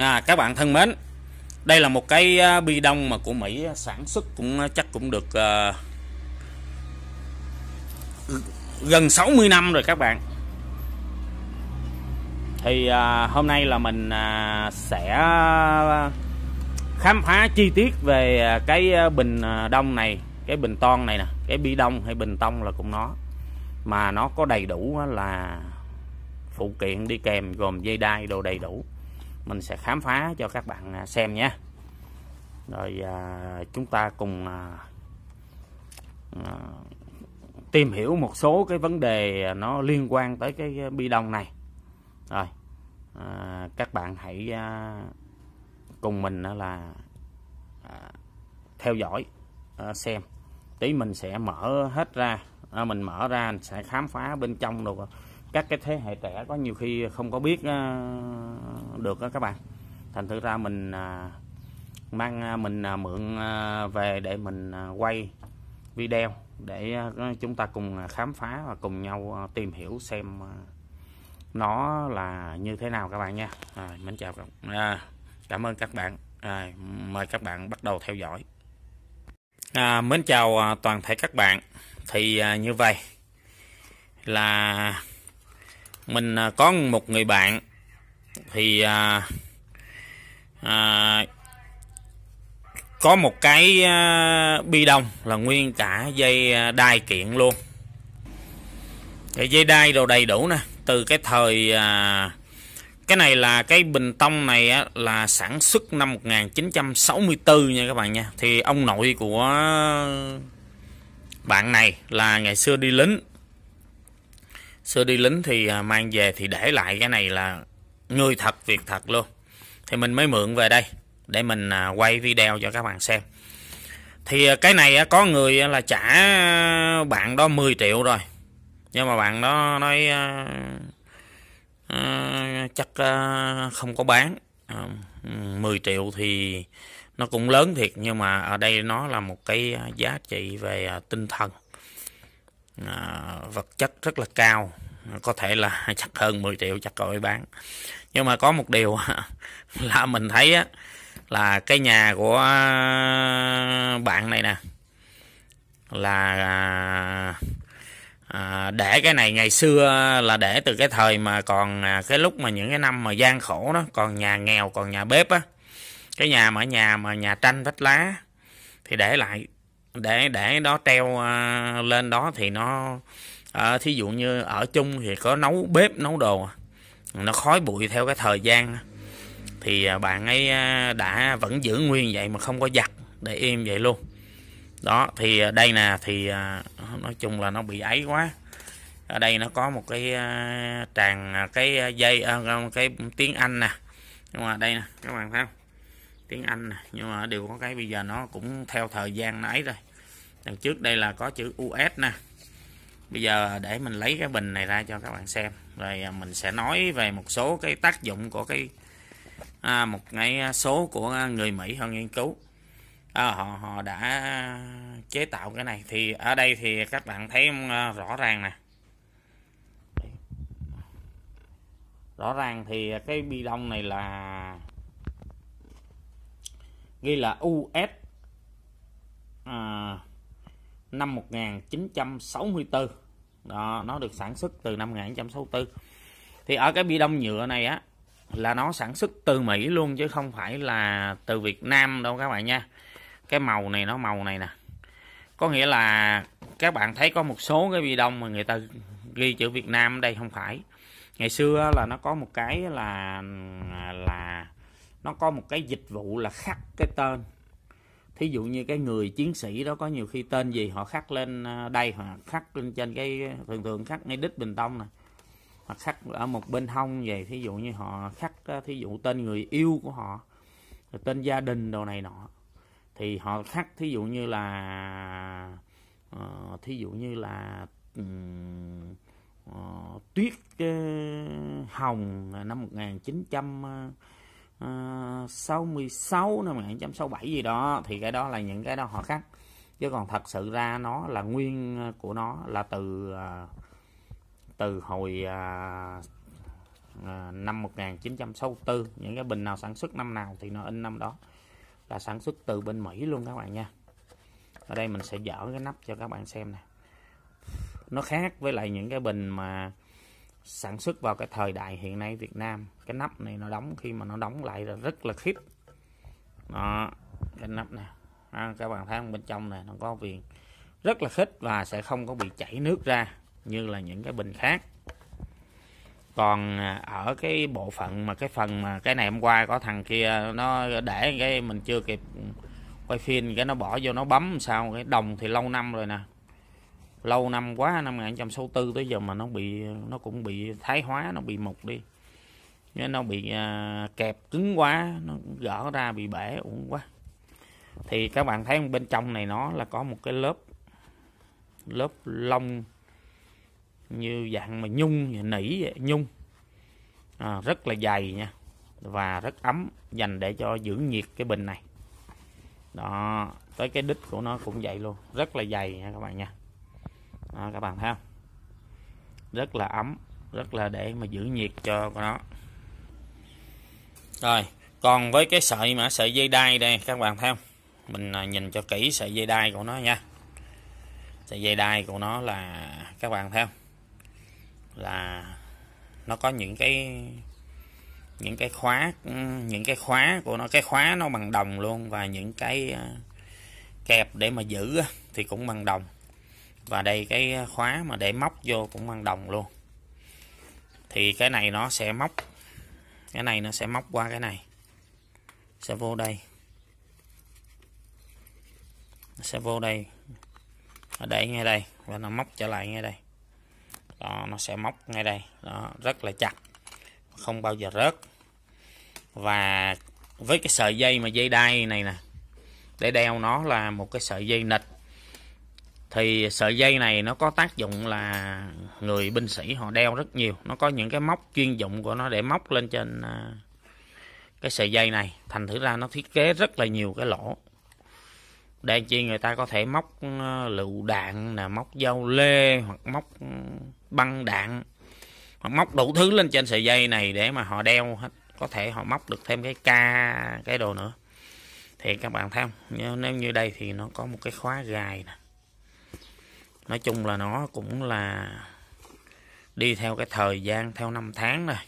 à, các bạn thân mến đây là một cái à, bi đông mà của Mỹ sản xuất cũng à, chắc cũng được uh, gần 60 năm rồi các bạn thì uh, hôm nay là mình uh, sẽ khám phá chi tiết về cái bình đông này cái bình ton này nè cái bi đông hay bình tông là cũng nó mà nó có đầy đủ là phụ kiện đi kèm gồm dây đai đồ đầy đủ mình sẽ khám phá cho các bạn à, xem nhé rồi à, chúng ta cùng à, à, tìm hiểu một số cái vấn đề à, nó liên quan tới cái bi đông này rồi à, các bạn hãy à, cùng mình là à, theo dõi à, xem tí mình sẽ mở hết ra à, mình mở ra sẽ khám phá bên trong rồi các cái thế hệ trẻ có nhiều khi không có biết ờ, được đó các bạn thành thử ra mình à, mang à, mình à, mượn về để mình quay video để chúng ta cùng khám phá và cùng nhau tìm hiểu xem nó là như thế nào các bạn nha à, mình chào các bạn à, cảm ơn các bạn à, mời các bạn bắt đầu theo dõi à, mến chào toàn thể các bạn thì như vậy là mình à, có một người bạn thì à, à, có một cái à, bi đông là nguyên cả dây à, đai kiện luôn cái dây đai đồ đầy đủ nè từ cái thời à, cái này là cái bình tông này á, là sản xuất năm 1964 nha các bạn nha thì ông nội của bạn này là ngày xưa đi lính xưa đi lính thì à, mang về thì để lại cái này là người thật việc thật luôn thì mình mới mượn về đây để mình à, quay video cho các bạn xem thì à, cái này có người là trả bạn đó 10 triệu rồi nhưng mà bạn đó nói uh, chắc uh, không có bán uh, 10 triệu thì nó cũng lớn thiệt nhưng mà ở đây nó là một cái giá trị về tinh thần à, vật chất rất là cao có thể là chắc hơn 10 triệu chắc rồi bán nhưng mà có một điều là mình thấy á, là cái nhà của bạn này nè là à, à để cái này ngày xưa là để từ cái thời mà còn à, cái lúc mà những cái năm mà gian khổ đó còn nhà nghèo còn nhà bếp á cái nhà mà nhà mà nhà tranh vách lá thì để lại để để nó treo à, lên đó thì nó à, thí dụ như ở chung thì có nấu bếp nấu đồ nó khói bụi theo cái thời gian thì à, bạn ấy à, đã vẫn giữ nguyên vậy mà không có giặt để im vậy luôn đó thì à, đây nè thì nói chung là nó bị ấy quá ở đây nó có một cái tràn cái dây cái tiếng anh nè nhưng mà đây nè các bạn thấy không tiếng Anh này. nhưng mà đều có cái bây giờ nó cũng theo thời gian nãy rồi đằng trước đây là có chữ US nè bây giờ để mình lấy cái bình này ra cho các bạn xem rồi à, mình sẽ nói về một số cái tác dụng của cái à, một cái số của người Mỹ họ nghiên cứu à, họ họ đã chế tạo cái này thì ở đây thì các bạn thấy à, rõ ràng nè rõ ràng thì cái bi đông này là ghi là US à, năm 1964 đó nó được sản xuất từ năm 1964 thì ở cái bi đông nhựa này á là nó sản xuất từ Mỹ luôn chứ không phải là từ Việt Nam đâu các bạn nha cái màu này nó màu này nè có nghĩa là các bạn thấy có một số cái bi đông mà người ta ghi chữ Việt Nam ở đây không phải ngày xưa là nó có một cái là à, nó có một cái dịch vụ là khắc cái tên thí dụ như cái người chiến sĩ đó có nhiều khi tên gì họ khắc lên à, đây hoặc khắc lên trên cái thường thường khắc ngay đít bình tông này, hoặc khắc ở một bên hông về thí dụ như họ khắc à, thí dụ tên người yêu của họ tên gia đình đồ này nọ thì họ khắc thí dụ như là uh, thí dụ như là uh, tuyết uh, hồng à, năm 1900 uh, Ờ, uh, 66 năm 1967 gì đó thì cái đó là những cái đó họ cắt chứ còn thật sự ra nó là nguyên của nó là từ ờ, từ hồi ờ, năm 1964 những cái bình nào sản xuất năm nào thì nó in năm đó là sản xuất từ bên Mỹ luôn các bạn nha ở đây mình sẽ dở cái nắp cho các bạn xem nè nó khác với lại những cái bình mà sản xuất vào cái thời đại hiện nay Việt Nam cái nắp này nó đóng khi mà nó đóng lại là rất là khít đó cái nắp nè à, các bạn thấy bên trong này nó có viền rất là khít và sẽ không có bị chảy nước ra như là những cái bình khác còn à, ở cái bộ phận mà cái phần mà cái này hôm qua có thằng kia nó để cái mình chưa kịp quay phim cái nó bỏ vô nó bấm sao cái đồng thì lâu năm rồi nè lâu năm quá năm 1964 tới giờ mà nó bị nó cũng bị thái hóa nó bị mục đi nên nó bị à, kẹp cứng quá nó gỡ ra bị bể uổng quá thì các bạn thấy bên trong này nó là có một cái lớp lớp lông như dạng mà nhung nỉ vậy, nhung à, rất là dày nha và rất ấm dành để cho giữ nhiệt cái bình này đó tới cái đít của nó cũng vậy luôn rất là dày nha các bạn nha đó, các bạn thấy không rất là ấm rất là để mà giữ nhiệt cho nó rồi còn với cái sợi mà sợi dây đai đây các bạn thấy không mình à, nhìn cho kỹ sợi dây đai của nó nha sợi dây đai của nó là các bạn thấy không là nó có những cái những cái khóa những cái khóa của nó cái khóa nó bằng đồng luôn và những cái à, kẹp để mà giữ thì cũng bằng đồng và đây cái khóa mà để móc vô cũng bằng đồng luôn thì cái này nó sẽ móc cái này nó sẽ móc qua cái này sẽ vô đây sẽ vô đây nó để ngay đây và nó móc trở lại ngay đây đó, nó sẽ móc ngay đây đó, rất là chặt không bao giờ rớt và với cái sợi dây mà dây đai này nè để đeo nó là một cái sợi dây nịch thì sợi dây này nó có tác dụng là người binh sĩ họ đeo rất nhiều nó có những cái móc chuyên dụng của nó để móc lên trên à, cái sợi dây này thành thử ra nó thiết kế rất là nhiều cái lỗ để chi người ta có thể móc ừ, lựu đạn là móc dao lê hoặc móc ừ, băng đạn hoặc móc đủ thứ lên trên sợi dây này để mà họ đeo hết có thể họ móc được thêm cái ca cái đồ nữa thì các bạn thấy không nếu như đây thì nó có một cái khóa gài nè nói chung là nó cũng là đi theo cái thời gian theo năm tháng này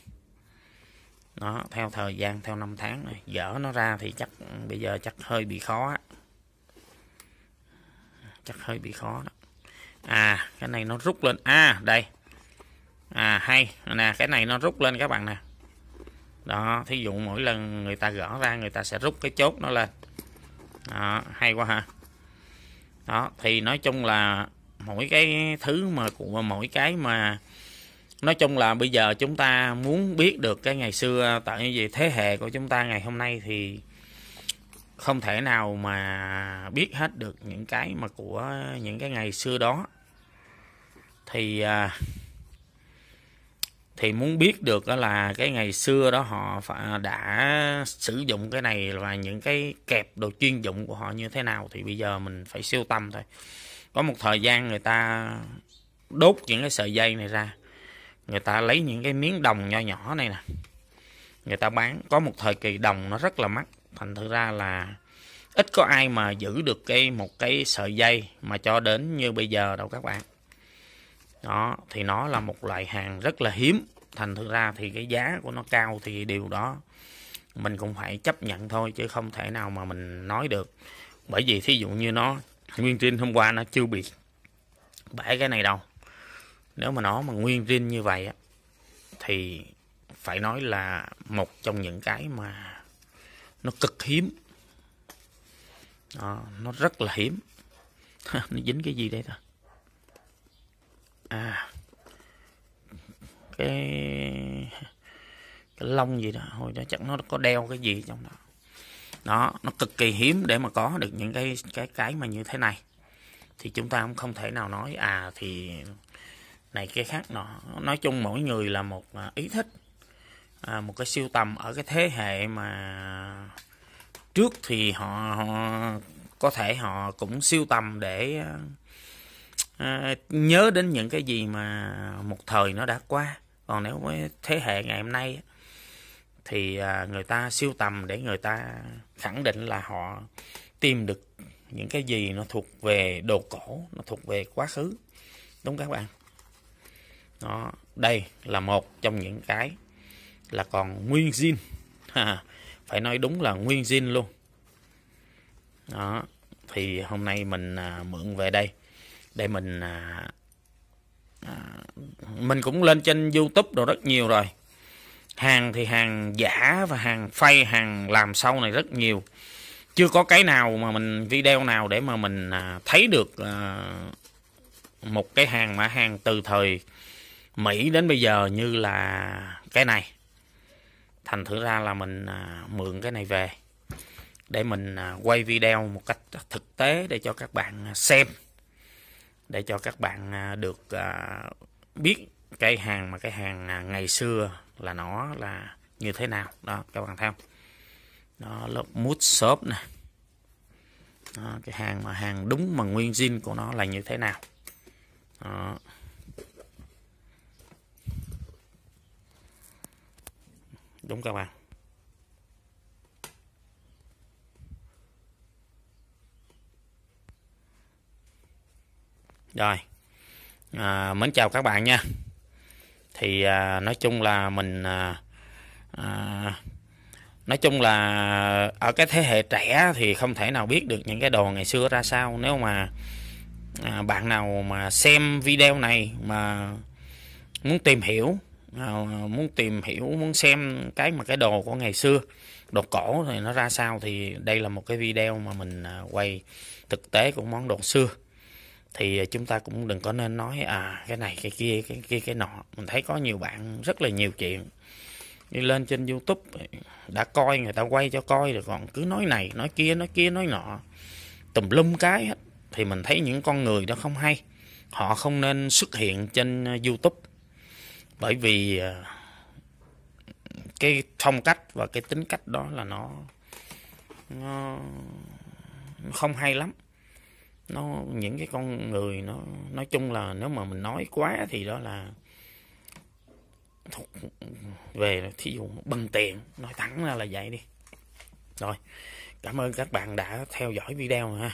nó theo thời gian theo năm tháng này dở nó ra thì chắc bây giờ chắc hơi bị khó á. chắc hơi bị khó đó à cái này nó rút lên à đây à hay nè cái này nó rút lên các bạn nè đó thí dụ mỗi lần người ta gỡ ra người ta sẽ rút cái chốt nó lên đó, hay quá ha đó thì nói chung là mỗi cái thứ mà cũng mỗi cái mà nói chung là bây giờ chúng ta muốn biết được cái ngày xưa tại như vậy thế hệ của chúng ta ngày hôm nay thì không thể nào mà biết hết được những cái mà của những cái ngày xưa đó thì à, thì muốn biết được đó là cái ngày xưa đó họ đã sử dụng cái này và những cái kẹp đồ chuyên dụng của họ như thế nào thì bây giờ mình phải siêu tâm thôi có một thời gian người ta đốt những cái sợi dây này ra người ta lấy những cái miếng đồng nho nhỏ này nè người ta bán có một thời kỳ đồng nó rất là mắc thành thử ra là ít có ai mà giữ được cái một cái sợi dây mà cho đến như bây giờ đâu các bạn đó thì nó là một loại hàng rất là hiếm thành thử ra thì cái giá của nó cao thì điều đó mình cũng phải chấp nhận thôi chứ không thể nào mà mình nói được bởi vì thí dụ như nó nguyên tin hôm qua nó chưa bị bãi cái này đâu nếu mà nó mà nguyên tin như vậy á thì phải nói là một trong những cái mà nó cực hiếm à, nó rất là hiếm nó dính cái gì đây ta à cái cái lông gì đó hồi đó chắc nó có đeo cái gì trong đó đó nó cực kỳ hiếm để mà có được những cái cái cái mà như thế này thì chúng ta cũng không thể nào nói à thì này cái khác nọ nói chung mỗi người là một à, ý thích à, một cái siêu tầm ở cái thế hệ mà trước thì họ, họ có thể họ cũng siêu tầm để à, nhớ đến những cái gì mà một thời nó đã qua còn nếu với thế hệ ngày hôm nay thì à, người ta siêu tầm để người ta khẳng định là họ tìm được những cái gì nó thuộc về đồ cổ nó thuộc về quá khứ đúng các bạn đó đây là một trong những cái là còn nguyên zin phải nói đúng là nguyên zin luôn đó thì hôm nay mình à, mượn về đây để mình à, à, mình cũng lên trên youtube rồi rất nhiều rồi hàng thì hàng giả và hàng phay hàng làm sau này rất nhiều chưa có cái nào mà mình video nào để mà mình à, thấy được à, một cái hàng mã hàng từ thời Mỹ đến bây giờ như là cái này thành thử ra là mình à, mượn cái này về để mình quay video một cách thực tế để cho các bạn xem để cho các bạn được biết cái hàng mà cái hàng ngày xưa là nó là như thế nào đó các bạn theo nó là mút shop này đó, cái hàng mà hàng đúng mà nguyên zin của nó là như thế nào đó. đúng các bạn rồi à, mến chào các bạn nha thì à, nói chung là mình à, à, nói chung là ở cái thế hệ trẻ thì không thể nào biết được những cái đồ ngày xưa ra sao nếu mà à, bạn nào mà xem video này mà muốn tìm hiểu à, muốn tìm hiểu muốn xem cái mà cái đồ của ngày xưa đồ cổ thì nó ra sao thì đây là một cái video mà mình à, quay thực tế của món đồ xưa thì à, chúng ta cũng đừng có nên nói à cái này cái kia cái kia cái nọ mình thấy có nhiều bạn rất là nhiều chuyện đi lên trên youtube à, đã coi người ta quay cho coi rồi còn cứ nói này nói kia nói kia nói nọ tùm lum cái hết thì mình thấy những con người đó không hay họ không nên xuất hiện trên à, youtube bởi vì cái phong cách và cái tính cách đó là nó, nó không hay lắm nó những cái con người nó nói chung là nếu mà mình nói quá thì đó là thuộc về thí dụ bần tiền nói thẳng ra là vậy đi rồi cảm ơn các bạn đã theo dõi video ha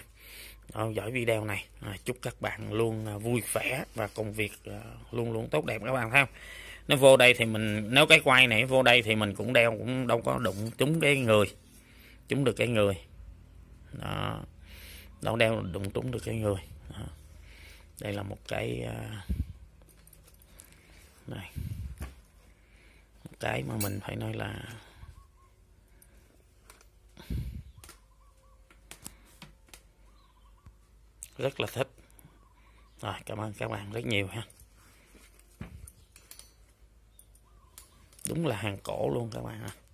theo dõi video này à, chúc các bạn luôn à, vui vẻ và công việc à, luôn luôn tốt đẹp các bạn thấy không nếu vô đây thì mình nếu cái quay này vô đây thì mình cũng đeo cũng đâu có đụng trúng cái người trúng được cái người đó nó đeo đụng trúng được cái người đó. đây là một cái à, này một cái mà mình phải nói là rất là thích rồi cảm ơn các bạn rất nhiều ha đúng là hàng cổ luôn các bạn ạ à.